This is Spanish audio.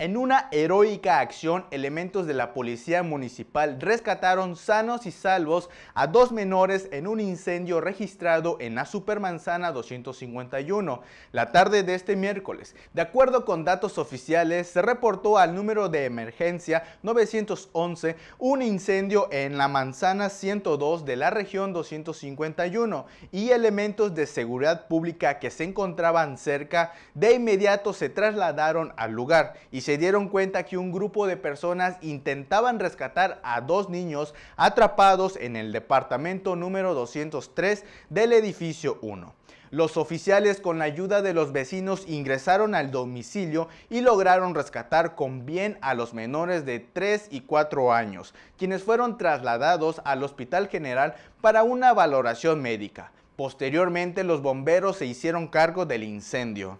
En una heroica acción, elementos de la policía municipal rescataron sanos y salvos a dos menores en un incendio registrado en la Supermanzana 251 la tarde de este miércoles. De acuerdo con datos oficiales, se reportó al número de emergencia 911 un incendio en la manzana 102 de la región 251 y elementos de seguridad pública que se encontraban cerca de inmediato se trasladaron al lugar y se dieron cuenta que un grupo de personas intentaban rescatar a dos niños atrapados en el departamento número 203 del edificio 1. Los oficiales con la ayuda de los vecinos ingresaron al domicilio y lograron rescatar con bien a los menores de 3 y 4 años, quienes fueron trasladados al Hospital General para una valoración médica. Posteriormente los bomberos se hicieron cargo del incendio.